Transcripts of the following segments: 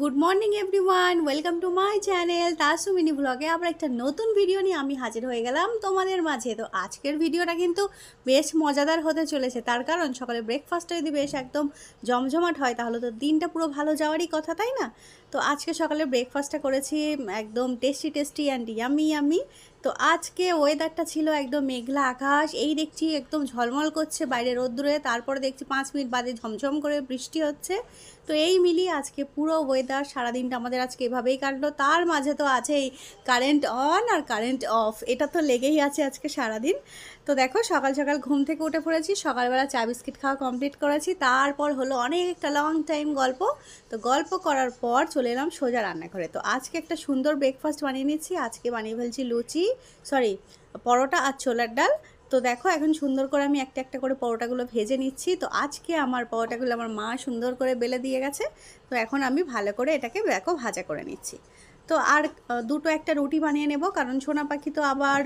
good morning everyone welcome to my channel তাসুমিনি ব্লগে আবার একটা নতুন ভিডিও নিয়ে আমি হাজির হয়ে গেলাম তোমাদের মাঝে তো আজকের ভিডিওটা কিন্তু বেশ মজাদার হতে চলেছে তার কারণ সকালে ব্রেকফাস্টটা যদি বেশ একদম জমজমাট হয় তাহলে তো দিনটা পুরো ভালো যাওয়ারই কথা তাই না তো আজকে সকালে ব্রেকফাস্টটা করেছি একদম tasty tasty and yummy yummy তো আজকে ওয়েদারটা ছিল একদম মেঘলা আকাশ এই দেখছি একদম ঝলমল করছে বাইরে রোদ্রে তারপরে দেখছি পাঁচ মিনিট বাদে ঝমঝম করে বৃষ্টি হচ্ছে তো এই মিলিয়ে আজকে পুরো ওয়েদার সারাদিনটা আমাদের আজকে এভাবেই কাটলো তার মাঝে তো আছেই কারেন্ট অন আর কারেন্ট অফ এটা তো লেগেই আছে আজকে সারাদিন তো দেখো সকাল সকাল ঘুম থেকে উঠে পড়েছি সকালবেলা চা বিস্কিট খাওয়া কমপ্লিট করেছি তারপর হলো অনেকটা লং টাইম গল্প তো গল্প করার পর চলে এলাম সোজা রান্নাঘরে তো আজকে একটা সুন্দর ব্রেকফাস্ট বানিয়ে নিচ্ছি আজকে বানিয়ে ফেলছি লুচি সরি পরোটা আর ছোলার ডাল তো দেখো এখন সুন্দর করে আমি একটা একটা করে পরোটাগুলো ভেজে নিচ্ছি তো আজকে আমার পরোটাগুলো আমার মা সুন্দর করে বেলে দিয়ে গেছে তো এখন আমি ভালো করে এটাকে দেখো ভাজা করে নিচ্ছি তো আর দুটো একটা রুটি বানিয়ে নেব কারণ সোনা পাখি তো আবার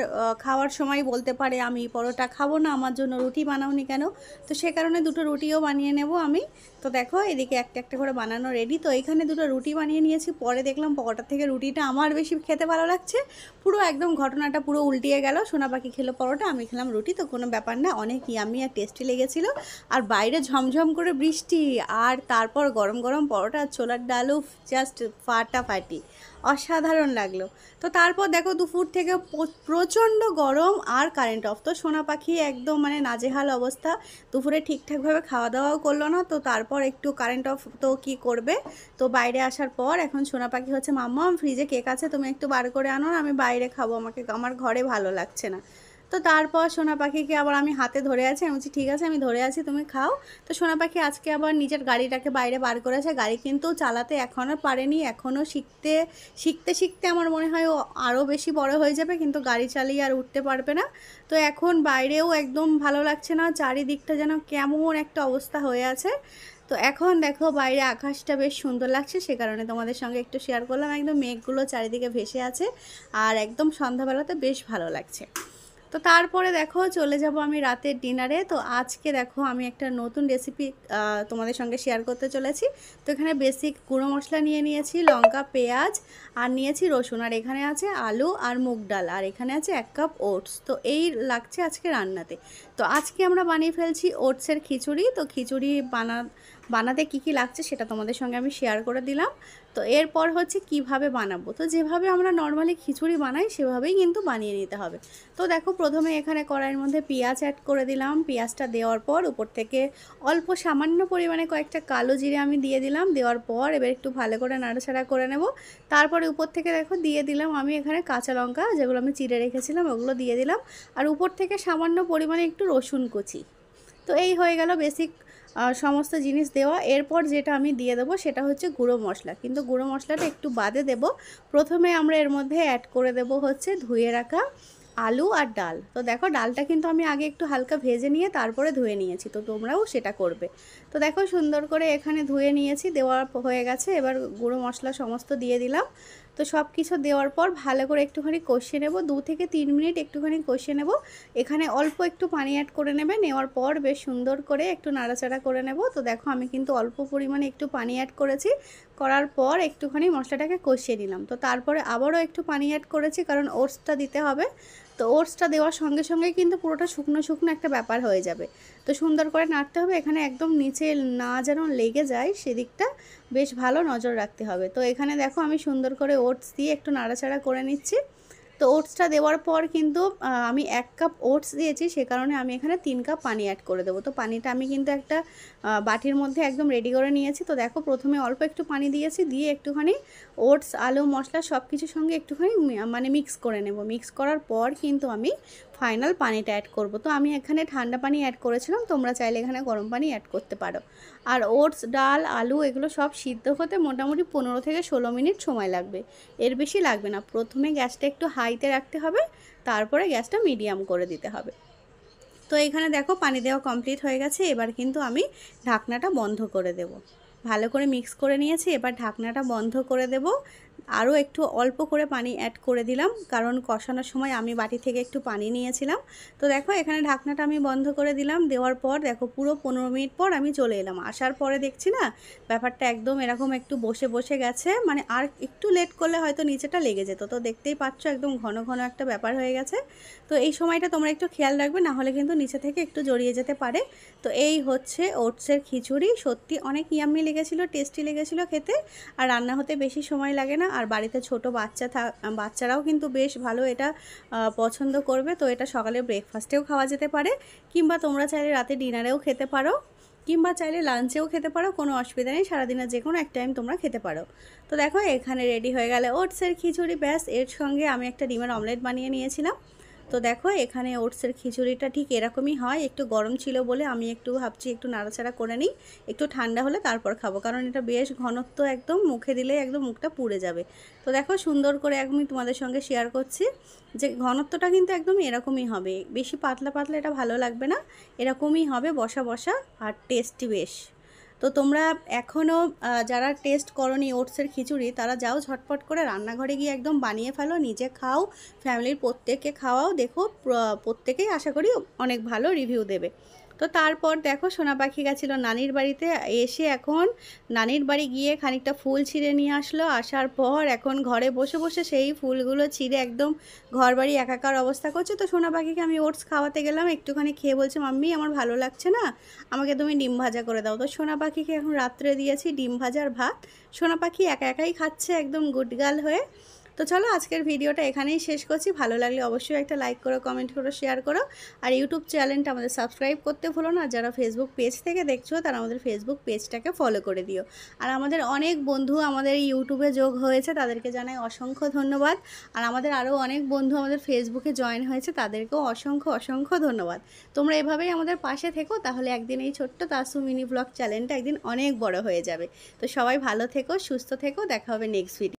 খাওয়ার সময় বলতে পারে আমি পরোটা খাবো না আমার জন্য রুটি বানাওনি কেন তো সে কারণে দুটো রুটিও বানিয়ে নেব আমি তো দেখো এদিকে একটা একটা করে বানানো রেডি তো এখানে দুটো রুটি বানিয়ে নিয়েছি পরে দেখলাম পরোটার থেকে রুটিটা আমার বেশি খেতে ভালো লাগছে পুরো একদম ঘটনাটা পুরো উল্টিয়ে গেল সোনা পাখি খেলো পরোটা আমি খেলাম রুটি তো কোনো ব্যাপার না অনেক ইয়ামি আর টেস্টি লেগেছিলো আর বাইরে ঝমঝম করে বৃষ্টি আর তারপর গরম গরম পরোটা ছোলার ডালও জাস্ট ফাটাফাটি অসাধারণ লাগলো তো তারপর দেখো দুপুর থেকে প্রচণ্ড গরম আর কারেন্ট অফ তো সোনা পাখি একদম মানে নাজেহাল অবস্থা দুপুরে ঠিকঠাকভাবে খাওয়া দাওয়াও করলো না তো তারপর একটু কারেন্ট অফ তো কি করবে তো বাইরে আসার পর এখন সোনা পাখি হচ্ছে মাম্মা ফ্রিজে কেক আছে তুমি একটু বার করে আনো আমি বাইরে খাবো আমাকে আমার ঘরে ভালো লাগছে না তো তারপর সোনা পাখিকে আবার আমি হাতে ধরে আছি আমি বলছি ঠিক আছে আমি ধরে আছি তুমি খাও তো সোনা পাখি আজকে আবার নিজের গাড়িটাকে বাইরে বার করেছে গাড়ি কিন্তু চালাতে এখনও পারেনি এখনও শিখতে শিখতে শিখতে আমার মনে হয় ও আরও বেশি বড় হয়ে যাবে কিন্তু গাড়ি চালিয়ে আর উঠতে পারবে না তো এখন বাইরেও একদম ভালো লাগছে না চারিদিকটা যেন কেমন একটা অবস্থা হয়ে আছে তো এখন দেখো বাইরে আকাশটা বেশ সুন্দর লাগছে সে কারণে তোমাদের সঙ্গে একটু শেয়ার করলাম একদম মেঘগুলো চারিদিকে ভেসে আছে আর একদম সন্ধ্যাবেলাতে বেশ ভালো লাগছে তো তারপরে দেখো চলে যাব আমি রাতের ডিনারে তো আজকে দেখো আমি একটা নতুন রেসিপি তোমাদের সঙ্গে শেয়ার করতে চলেছি তো এখানে বেসিক গুঁড়ো মশলা নিয়ে নিয়েছি লঙ্কা পেঁয়াজ আর নিয়েছি রসুন আর এখানে আছে আলু আর মুগ ডাল আর এখানে আছে এক কাপ ওটস তো এই লাগছে আজকে রান্নাতে তো আজকে আমরা বানিয়ে ফেলছি ওটসের খিচুড়ি তো খিচুড়ি বানা বানাতে কি কি লাগছে সেটা তোমাদের সঙ্গে আমি শেয়ার করে দিলাম তো এরপর হচ্ছে কিভাবে বানাবো তো যেভাবে আমরা নর্মালি খিচুড়ি বানাই সেভাবেই কিন্তু বানিয়ে নিতে হবে তো দেখো প্রথমে এখানে কড়াইয়ের মধ্যে পেঁয়াজ অ্যাড করে দিলাম পেঁয়াজটা দেওয়ার পর উপর থেকে অল্প সামান্য পরিমাণে কয়েকটা কালো জিরে আমি দিয়ে দিলাম দেওয়ার পর এবার একটু ভালো করে নাড়াচাড়া করে নেব তারপরে উপর থেকে দেখো দিয়ে দিলাম আমি এখানে কাঁচা লঙ্কা যেগুলো আমি চিড়ে রেখেছিলাম ওগুলো দিয়ে দিলাম আর উপর থেকে সামান্য পরিমাণে একটু রসুন কুচি তো এই হয়ে গেল বেসিক সমস্ত জিনিস দেওয়া এরপর যেটা আমি দিয়ে দেবো সেটা হচ্ছে গুঁড়ো মশলা কিন্তু গুঁড়ো মশলাটা একটু বাদে দেব প্রথমে আমরা এর মধ্যে অ্যাড করে দেব হচ্ছে ধুয়ে রাখা আলু আর ডাল তো দেখো ডালটা কিন্তু আমি আগে একটু হালকা ভেজে নিয়ে তারপরে ধুয়ে নিয়েছি তো তোমরাও সেটা করবে তো দেখো সুন্দর করে এখানে ধুয়ে নিয়েছি দেওয়া হয়ে গেছে এবার গুঁড়ো মশলা সমস্ত দিয়ে দিলাম তো সব কিছু দেওয়ার পর ভালো করে একটুখানি কষিয়ে নেব দু থেকে তিন মিনিট একটুখানি কষিয়ে নেব এখানে অল্প একটু পানি অ্যাড করে নেবে নেওয়ার পর বেশ সুন্দর করে একটু নাড়াচাড়া করে নেব তো দেখো আমি কিন্তু অল্প পরিমাণে একটু পানি অ্যাড করেছি করার পর একটুখানি মশলাটাকে কষিয়ে নিলাম তো তারপরে আবারও একটু পানি অ্যাড করেছি কারণ ওটসটা দিতে হবে তো ওটসটা দেওয়ার সঙ্গে সঙ্গে কিন্তু পুরোটা শুকনো শুকনো একটা ব্যাপার হয়ে যাবে তো সুন্দর করে নাড়তে হবে এখানে একদম নিচে না যেন লেগে যায় সেদিকটা বেশ ভালো নজর রাখতে হবে তো এখানে দেখো আমি সুন্দর করে ওটস দিয়ে একটু নাড়াচাড়া করে নিচ্ছি তো ওটসটা দেওয়ার পর কিন্তু আমি এক কাপ ওটস দিয়েছি সে কারণে আমি এখানে তিন কাপ পানি অ্যাড করে দেবো তো পানিটা আমি কিন্তু একটা বাটির মধ্যে একদম রেডি করে নিয়েছি তো দেখো প্রথমে অল্প একটু পানি দিয়েছি দিয়ে একটুখানি ওটস আলু মশলা সব কিছুর সঙ্গে একটুখানি মানে মিক্স করে নেব মিক্স করার পর কিন্তু আমি ফাইনাল পানিটা অ্যাড করব তো আমি এখানে ঠান্ডা পানি অ্যাড করেছিলাম তোমরা চাইলে এখানে গরম পানি অ্যাড করতে পারো আর ওটস ডাল আলু এগুলো সব সিদ্ধ হতে মোটামুটি পনেরো থেকে ষোলো মিনিট সময় লাগবে এর বেশি লাগবে না প্রথমে গ্যাসটা একটু হাইতে রাখতে হবে তারপরে গ্যাসটা মিডিয়াম করে দিতে হবে তো এখানে দেখো পানি দেওয়া কমপ্লিট হয়ে গেছে এবার কিন্তু আমি ঢাকনাটা বন্ধ করে দেব ভালো করে মিক্স করে নিয়েছি এবার ঢাকনাটা বন্ধ করে দেব আরও একটু অল্প করে পানি অ্যাড করে দিলাম কারণ কষানোর সময় আমি বাটি থেকে একটু পানি নিয়েছিলাম তো দেখো এখানে ঢাকনাটা আমি বন্ধ করে দিলাম দেওয়ার পর দেখো পুরো পনেরো মিনিট পর আমি চলে এলাম আসার পরে দেখছি না ব্যাপারটা একদম এরকম একটু বসে বসে গেছে মানে আর একটু লেট করলে হয়তো নিচেটা লেগে যেত তো দেখতেই পাচ্ছ একদম ঘন ঘন একটা ব্যাপার হয়ে গেছে তো এই সময়টা তোমরা একটু খেয়াল রাখবে নাহলে কিন্তু নিচে থেকে একটু জড়িয়ে যেতে পারে তো এই হচ্ছে ওটসের খিচুড়ি সত্যি অনেক ইয়াম্মি লেগেছিলো টেস্টি লেগেছিলো খেতে আর রান্না হতে বেশি সময় লাগে না আর বাড়িতে ছোট বাচ্চা থাক বাচ্চারাও কিন্তু বেশ ভালো এটা পছন্দ করবে তো এটা সকালে ব্রেকফাস্টেও খাওয়া যেতে পারে কিংবা তোমরা চাইলে রাতে ডিনারেও খেতে পারো কিংবা চাইলে লাঞ্চেও খেতে পারো কোনো অসুবিধা নেই সারাদিনে যে কোনো এক টাইম তোমরা খেতে পারো তো দেখো এখানে রেডি হয়ে গেলে ওটসের খিচুড়ি ব্যাস এর সঙ্গে আমি একটা ডিমের অমলেট বানিয়ে নিয়েছিলাম তো দেখো এখানে ওটসের খিচুড়িটা ঠিক এরকমই হয় একটু গরম ছিল বলে আমি একটু ভাবছি একটু নাড়াচাড়া করে নিই একটু ঠান্ডা হলে তারপর খাবো কারণ এটা বেশ ঘনত্ব একদম মুখে দিলে একদম মুখটা পুড়ে যাবে তো দেখো সুন্দর করে আমি তোমাদের সঙ্গে শেয়ার করছি যে ঘনত্বটা কিন্তু একদম এরকমই হবে বেশি পাতলা পাতলা এটা ভালো লাগবে না এরকমই হবে বসা বসা আর টেস্টি বেশ তো তোমরা এখনও যারা টেস্ট করনি ওটসের খিচুড়ি তারা যাও ঝটপট করে রান্নাঘরে গিয়ে একদম বানিয়ে ফেলো নিজে খাও ফ্যামিলির প্রত্যেককে খাওয়াও দেখো প্রত্যেকেই আশা করি অনেক ভালো রিভিউ দেবে তো তারপর দেখো সোনা পাখি গেছিলো নানির বাড়িতে এসে এখন নানির বাড়ি গিয়ে খানিকটা ফুল ছিঁড়ে নিয়ে আসলো আসার পর এখন ঘরে বসে বসে সেই ফুলগুলো ছিঁড়ে একদম ঘর বাড়ি একাকার অবস্থা করছে তো সোনা পাখিকে আমি ওটস খাওয়াতে গেলাম একটুখানি খেয়ে বলছে মাম্মি আমার ভালো লাগছে না আমাকে তুমি ডিম ভাজা করে দাও তো সোনা পাখিকে এখন রাত্রে দিয়েছি ডিম ভাজার ভাত সোনা পাখি একা একাই খাচ্ছে একদম গুটগাল হয়ে তো চলো আজকের ভিডিওটা এখানেই শেষ করছি ভালো লাগলে অবশ্যই একটা লাইক করো কমেন্ট করো শেয়ার করো আর ইউটিউব চ্যানেলটা আমাদের সাবস্ক্রাইব করতে ভুলো না যারা ফেসবুক পেজ থেকে দেখছো তারা আমাদের ফেসবুক পেজটাকে ফলো করে দিও আর আমাদের অনেক বন্ধু আমাদের ইউটিউবে যোগ হয়েছে তাদেরকে জানাই অসংখ্য ধন্যবাদ আর আমাদের আরও অনেক বন্ধু আমাদের ফেসবুকে জয়েন হয়েছে তাদেরকেও অসংখ্য অসংখ্য ধন্যবাদ তোমরা এভাবেই আমাদের পাশে থেকো তাহলে একদিন এই ছোট্ট তাসু মিনি ব্লগ চ্যানেলটা একদিন অনেক বড় হয়ে যাবে তো সবাই ভালো থেকো সুস্থ থেকো দেখা হবে নেক্সট ভিডিও